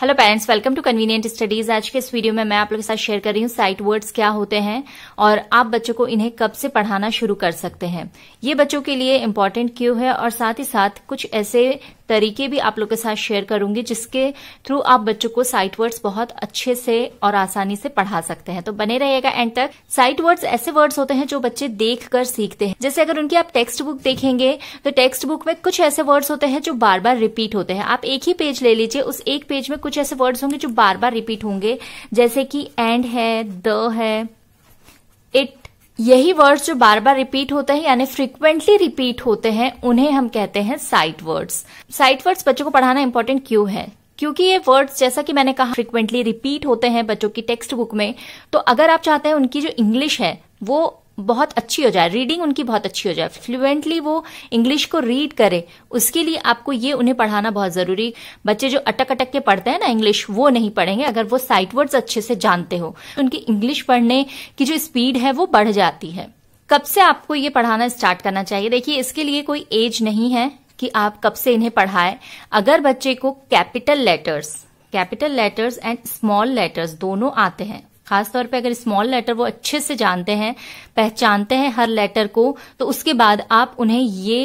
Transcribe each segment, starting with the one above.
hello parents welcome to convenient studies आज के इस वीडियो में मैं आप लोगों के साथ शेयर कर रही हूँ साइट वर्ड्स क्या होते हैं और आप बच्चों को इन्हें कब से पढ़ाना शुरू कर सकते हैं ये बच्चों के लिए इम्पोर्टेंट क्यों है और साथ ही साथ कुछ ऐसे तरीके भी आप लोग के साथ शेयर करूंगी जिसके थ्रू आप बच्चों को साइट वर्ड्स बहुत अच्छे से और आसानी से पढ़ा सकते हैं तो बने रहिएगा एंड तक साइट वर्ड्स ऐसे वर्ड्स होते हैं जो बच्चे देख कर सीखते हैं जैसे अगर उनकी आप टेक्स्ट बुक देखेंगे तो टेक्स्ट बुक में कुछ ऐसे वर्ड्स होते हैं जो बार बार रिपीट होते हैं आप एक ही पेज ले लीजिए उस एक पेज में कुछ ऐसे वर्ड्स होंगे जो बार बार रिपीट होंगे जैसे कि एंड है द है इट यही वर्ड्स जो बार बार रिपीट होते हैं यानी फ्रिक्वेंटली रिपीट होते हैं उन्हें हम कहते हैं साइट वर्ड्स साइट वर्ड्स बच्चों को पढ़ाना इंपॉर्टेंट क्यों है क्योंकि ये वर्ड्स जैसा कि मैंने कहा फ्रिक्वेंटली रिपीट होते हैं बच्चों की टेक्स्ट बुक में तो अगर आप चाहते हैं उनकी जो इंग्लिश है वो बहुत अच्छी हो जाए रीडिंग उनकी बहुत अच्छी हो जाए फ्लुएंटली वो इंग्लिश को रीड करे उसके लिए आपको ये उन्हें पढ़ाना बहुत जरूरी बच्चे जो अटक अटक के पढ़ते हैं ना इंग्लिश वो नहीं पढ़ेंगे अगर वो साइट वर्ड्स अच्छे से जानते हो तो उनकी इंग्लिश पढ़ने की जो स्पीड है वो बढ़ जाती है कब से आपको ये पढ़ाना स्टार्ट करना चाहिए देखिए इसके लिए कोई एज नहीं है कि आप कब से इन्हें पढ़ाए अगर बच्चे को capital letters capital letters and small letters दोनों आते हैं खासतौर पे अगर स्मॉल लेटर वो अच्छे से जानते हैं पहचानते हैं हर लेटर को तो उसके बाद आप उन्हें ये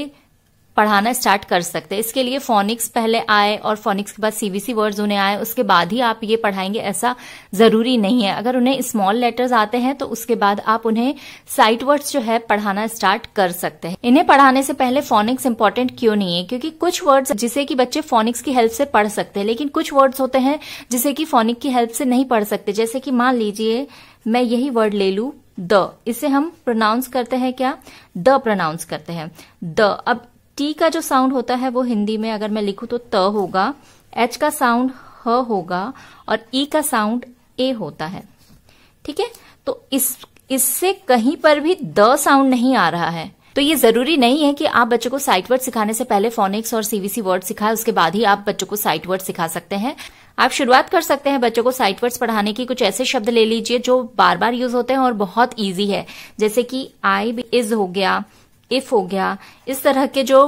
पढ़ाना स्टार्ट कर सकते हैं इसके लिए फोनिक्स पहले आए और फोनिक्स के बाद सीबीसी वर्ड्स उन्हें आए उसके बाद ही आप ये पढ़ाएंगे ऐसा जरूरी नहीं है अगर उन्हें स्मॉल लेटर्स आते हैं तो उसके बाद आप उन्हें साइट वर्ड्स जो है पढ़ाना स्टार्ट कर सकते हैं इन्हें पढ़ाने से पहले फोनिक्स इंपॉर्टेंट क्यों नहीं है क्योंकि कुछ वर्ड्स जिसे कि बच्चे फोनिक्स की हेल्प से पढ़ सकते हैं लेकिन कुछ वर्ड्स होते हैं जिसे कि फोनिक की हेल्प से नहीं पढ़ सकते जैसे कि मान लीजिए मैं यही वर्ड ले लू द इसे हम प्रोनाउंस करते हैं क्या द प्रोनाउंस करते हैं द अब टी का जो साउंड होता है वो हिंदी में अगर मैं लिखू तो त होगा एच का साउंड ह होगा और ई e का साउंड ए होता है ठीक है तो इस इससे कहीं पर भी द साउंड नहीं आ रहा है तो ये जरूरी नहीं है कि आप बच्चों को साइट वर्ड सिखाने से पहले फोनिक्स और सीवीसी वर्ड सिखाए उसके बाद ही आप बच्चों को साइट वर्ड सिखा सकते हैं आप शुरुआत कर सकते हैं बच्चों को साइट वर्ड्स पढ़ाने की कुछ ऐसे शब्द ले लीजिए जो बार बार यूज होते हैं और बहुत ईजी है जैसे कि आई इज हो गया इफ हो गया इस तरह के जो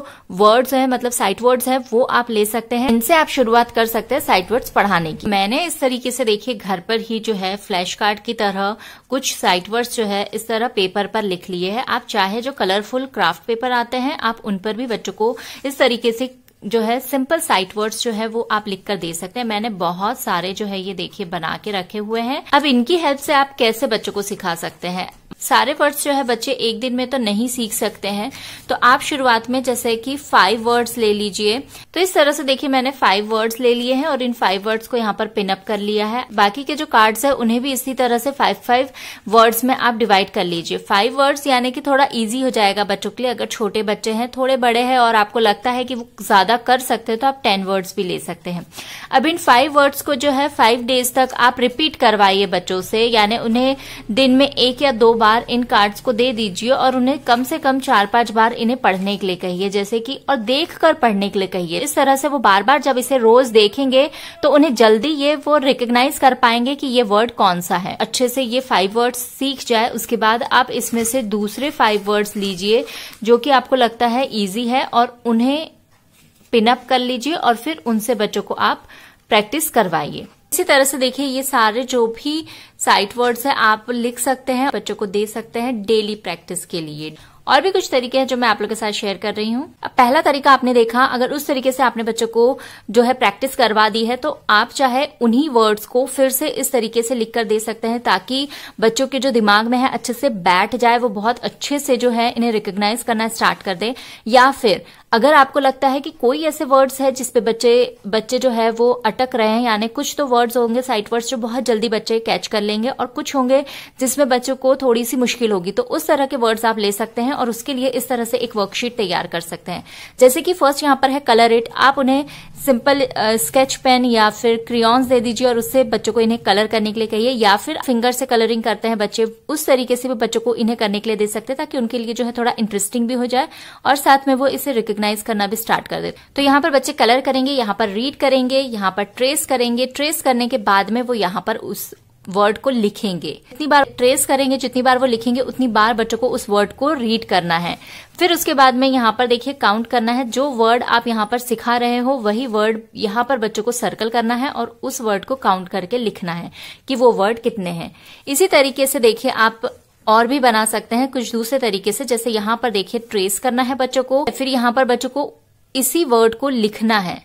वर्ड्स हैं मतलब साइट वर्ड्स हैं वो आप ले सकते हैं इनसे आप शुरुआत कर सकते हैं साइट वर्ड्स पढ़ाने की मैंने इस तरीके से देखिए घर पर ही जो है फ्लैश कार्ड की तरह कुछ साइट वर्ड्स जो है इस तरह पेपर पर लिख लिए है आप चाहे जो कलरफुल क्राफ्ट पेपर आते हैं आप उन पर भी बच्चों को इस तरीके से जो है सिंपल साइट वर्ड्स जो है वो आप लिख कर दे सकते हैं मैंने बहुत सारे जो है ये देखिए बना के रखे हुए हैं अब इनकी हेल्प से आप कैसे बच्चों को सिखा सकते हैं सारे वर्ड्स जो है बच्चे एक दिन में तो नहीं सीख सकते हैं तो आप शुरुआत में जैसे कि फाइव वर्ड्स ले लीजिए तो इस तरह से देखिए मैंने फाइव वर्ड्स ले लिए हैं और इन फाइव वर्ड्स को यहाँ पर पिनअप कर लिया है बाकी के जो कार्ड्स है उन्हें भी इसी तरह से फाइव फाइव वर्ड्स में आप डिवाइड कर लीजिए फाइव वर्ड्स यानी कि थोड़ा ईजी हो जाएगा बच्चों के लिए अगर छोटे बच्चे हैं थोड़े बड़े हैं और आपको लगता है कि वो ज्यादा कर सकते हैं तो आप टेन वर्ड्स भी ले सकते हैं अब इन फाइव वर्ड्स को जो है फाइव डेज तक आप रिपीट करवाइए बच्चों से यानी उन्हें दिन में एक या दो बार इन कार्ड्स को दे दीजिए और उन्हें कम से कम चार पांच बार इन्हें पढ़ने के लिए कहिए जैसे कि और देख कर पढ़ने के लिए कहिए इस तरह से वो बार बार जब इसे रोज देखेंगे तो उन्हें जल्दी ये वो रिकोगनाइज कर पाएंगे कि ये वर्ड कौन सा है अच्छे से ये फाइव वर्ड्स सीख जाए उसके बाद आप इसमें से दूसरे फाइव वर्ड्स लीजिए जो कि आपको लगता है ईजी है और उन्हें पिनअप कर लीजिए और फिर उनसे बच्चों को आप प्रैक्टिस करवाइए इसी तरह से देखिए ये सारे जो भी साइट वर्ड्स है आप लिख सकते हैं बच्चों को दे सकते हैं डेली प्रैक्टिस के लिए और भी कुछ तरीके हैं जो मैं आप लोगों के साथ शेयर कर रही हूँ पहला तरीका आपने देखा अगर उस तरीके से आपने बच्चों को जो है प्रैक्टिस करवा दी है तो आप चाहे उन्हीं वर्ड्स को फिर से इस तरीके से लिख कर दे सकते हैं ताकि बच्चों के जो दिमाग में है अच्छे से बैठ जाए वो बहुत अच्छे से जो है इन्हें रिकोगनाइज करना स्टार्ट कर दे या फिर अगर आपको लगता है कि कोई ऐसे वर्ड्स है जिसपे बच्चे बच्चे जो है वो अटक रहे हैं यानी कुछ तो वर्ड्स होंगे साइट वर्ड्स जो बहुत जल्दी बच्चे कैच कर लेंगे और कुछ होंगे जिसमें बच्चों को थोड़ी सी मुश्किल होगी तो उस तरह के वर्ड्स आप ले सकते हैं और उसके लिए इस तरह से एक वर्कशीट तैयार कर सकते हैं जैसे कि फर्स्ट यहाँ पर है कलर इट आप उन्हें सिंपल स्केच पेन या फिर क्रियॉन्स दे दीजिए और उससे बच्चों को इन्हें कलर करने के लिए कहिए या फिर फिंगर से कलरिंग करते हैं बच्चे उस तरीके से भी बच्चों को इन्हें करने के लिए दे सकते हैं ताकि उनके लिए जो है थोड़ा इंटरेस्टिंग भी हो जाए और साथ में वो इसे रिकोगनाइज करना भी स्टार्ट कर दे तो यहाँ पर बच्चे कलर करेंगे यहाँ पर रीड करेंगे यहाँ पर ट्रेस करेंगे ट्रेस करने के बाद में वो यहाँ पर उस वर्ड को लिखेंगे जितनी बार ट्रेस करेंगे जितनी बार वो लिखेंगे उतनी बार बच्चों को उस वर्ड को रीड करना है फिर उसके बाद में यहाँ पर देखिए काउंट करना है जो वर्ड आप यहाँ पर सिखा रहे हो वही वर्ड यहाँ पर बच्चों को सर्कल करना है और उस वर्ड को काउंट करके लिखना है कि वो वर्ड कितने हैं इसी तरीके से देखिए आप और भी बना सकते हैं कुछ दूसरे तरीके से जैसे यहाँ पर देखिए ट्रेस करना है बच्चों को फिर यहाँ पर बच्चों को इसी वर्ड को लिखना है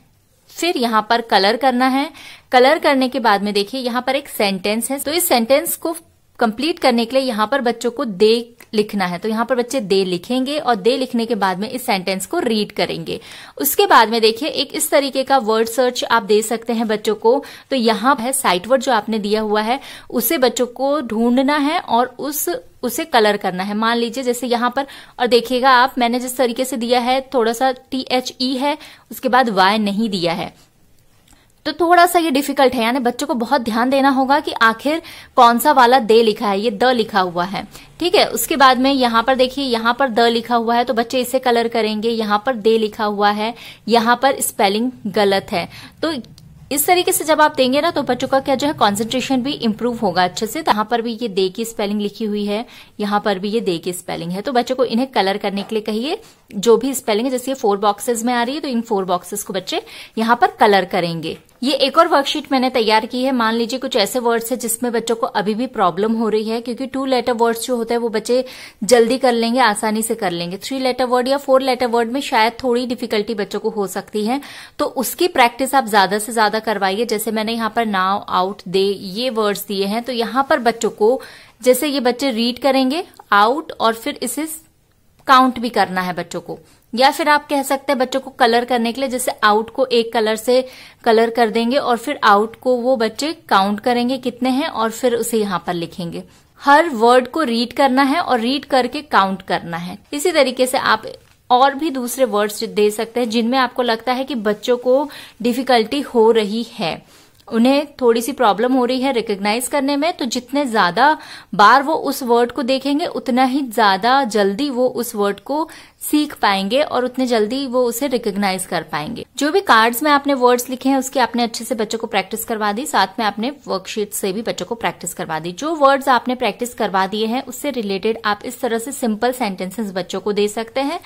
फिर यहाँ पर कलर करना है कलर करने के बाद में देखिए यहाँ पर एक सेंटेंस है तो इस सेंटेंस को कंप्लीट करने के लिए यहां पर बच्चों को दे लिखना है तो यहां पर बच्चे दे लिखेंगे और दे लिखने के बाद में इस सेंटेंस को रीड करेंगे उसके बाद में देखिए एक इस तरीके का वर्ड सर्च आप दे सकते हैं बच्चों को तो यहां है साइट वर्ड जो आपने दिया हुआ है उसे बच्चों को ढूंढना है और उस उसे कलर करना है मान लीजिए जैसे यहां पर और देखिएगा आप मैंने जिस तरीके से दिया है थोड़ा सा टी एच ई है उसके बाद वाई नहीं दिया है तो थोड़ा सा ये डिफिकल्ट है यानी बच्चों को बहुत ध्यान देना होगा कि आखिर कौन सा वाला दे लिखा है ये द लिखा हुआ है ठीक है उसके बाद में यहां पर देखिए यहां पर द लिखा हुआ है तो बच्चे इसे कलर करेंगे यहां पर दे लिखा हुआ है यहां पर स्पेलिंग गलत है तो इस तरीके से जब आप देंगे ना तो बच्चों का क्या जो है कॉन्सेंट्रेशन भी इम्प्रूव होगा अच्छे से तो यहां पर भी ये दे की स्पेलिंग लिखी हुई है यहां पर भी ये दे की स्पेलिंग है तो बच्चों को इन्हें कलर करने के लिए कहिए जो भी स्पेलिंग है जैसे ये फोर बॉक्सेस में आ रही है तो इन फोर बॉक्सेस को बच्चे यहां पर कलर करेंगे ये एक और वर्कशीट मैंने तैयार की है मान लीजिए कुछ ऐसे वर्ड्स है जिसमें बच्चों को अभी भी प्रॉब्लम हो रही है क्योंकि टू लेटर वर्ड्स जो होते हैं वो बच्चे जल्दी कर लेंगे आसानी से कर लेंगे थ्री लेटर वर्ड या फोर लेटर वर्ड में शायद थोड़ी डिफिकल्टी बच्चों को हो सकती है तो उसकी प्रैक्टिस आप ज्यादा से ज्यादा करवाइए जैसे मैंने यहां पर नाव आउट दे ये वर्ड्स दिए हैं तो यहां पर बच्चों को जैसे ये बच्चे रीड करेंगे आउट और फिर इसे काउंट भी करना है बच्चों को या फिर आप कह सकते हैं बच्चों को कलर करने के लिए जैसे आउट को एक कलर से कलर कर देंगे और फिर आउट को वो बच्चे काउंट करेंगे कितने हैं और फिर उसे यहाँ पर लिखेंगे हर वर्ड को रीड करना है और रीड करके काउंट करना है इसी तरीके से आप और भी दूसरे वर्ड्स दे सकते हैं जिनमें आपको लगता है कि बच्चों को डिफिकल्टी हो रही है उन्हें थोड़ी सी प्रॉब्लम हो रही है रिकग्नाइज करने में तो जितने ज्यादा बार वो उस वर्ड को देखेंगे उतना ही ज्यादा जल्दी वो उस वर्ड को सीख पाएंगे और उतने जल्दी वो उसे रिकग्नाइज कर पाएंगे जो भी कार्ड्स में आपने वर्ड्स लिखे हैं उसकी आपने अच्छे से बच्चों को प्रैक्टिस करवा दी साथ में आपने वर्कशीट से भी बच्चों को प्रैक्टिस करवा दी जो वर्ड्स आपने प्रैक्टिस करवा दिए हैं उससे रिलेटेड आप इस तरह से सिंपल सेंटेंसेस बच्चों को दे सकते हैं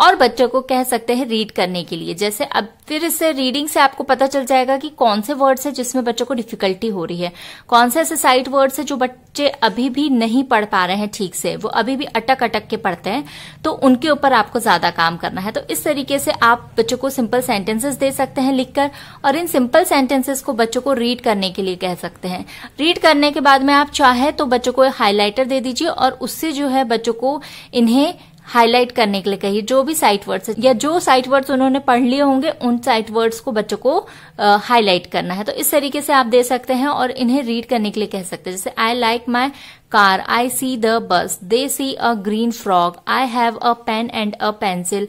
और बच्चों को कह सकते हैं रीड करने के लिए जैसे अब फिर इससे रीडिंग से आपको पता चल जाएगा कि कौन से वर्ड्स है जिसमें बच्चों को डिफिकल्टी हो रही है कौन से ऐसे साइट वर्ड्स है जो बच्चे अभी भी नहीं पढ़ पा रहे हैं ठीक से वो अभी भी अटक अटक के पढ़ते हैं तो उनके ऊपर आपको ज्यादा काम करना है तो इस तरीके से आप बच्चों को सिंपल सेंटेंसेस दे सकते हैं लिखकर और इन सिंपल सेंटेंसेस को बच्चों को रीड करने के लिए कह सकते हैं रीड करने के बाद में आप चाहे तो बच्चों को हाईलाइटर दे दीजिए और उससे जो है बच्चों को इन्हें हाईलाइट करने के लिए कही जो भी साइट वर्ड्स या जो साइट वर्ड्स उन्होंने पढ़ लिए होंगे उन साइट वर्ड्स को बच्चों को हाईलाइट करना है तो इस तरीके से आप दे सकते हैं और इन्हें रीड करने के लिए कह सकते हैं जैसे I like my car I see the bus they see a green frog I have a pen and a pencil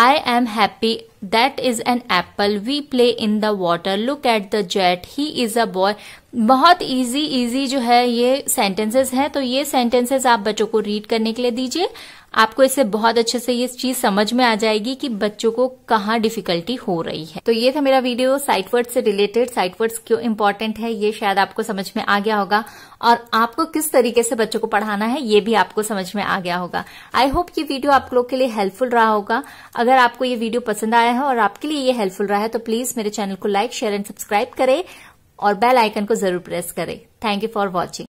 I am happy that is an apple we play in the water look at the jet he is a boy बहुत easy easy जो है ये sentences है तो ये sentences आप बच्चों को रीड करने के लिए दीजिए आपको इससे बहुत अच्छे से ये चीज समझ में आ जाएगी कि बच्चों को कहाँ डिफिकल्टी हो रही है तो ये था मेरा वीडियो साइट वर्ड से रिलेटेड साइट क्यों इम्पोर्टेंट है ये शायद आपको समझ में आ गया होगा और आपको किस तरीके से बच्चों को पढ़ाना है ये भी आपको समझ में आ गया होगा आई होप ये वीडियो आप लोग के लिए हेल्पफुल रहा होगा अगर आपको ये वीडियो पसंद आया है और आपके लिए ये हेल्पफुल रहा है तो प्लीज मेरे चैनल को लाइक शेयर एंड सब्सक्राइब करें और बेल आइकन को जरूर प्रेस करें थैंक यू फॉर वॉचिंग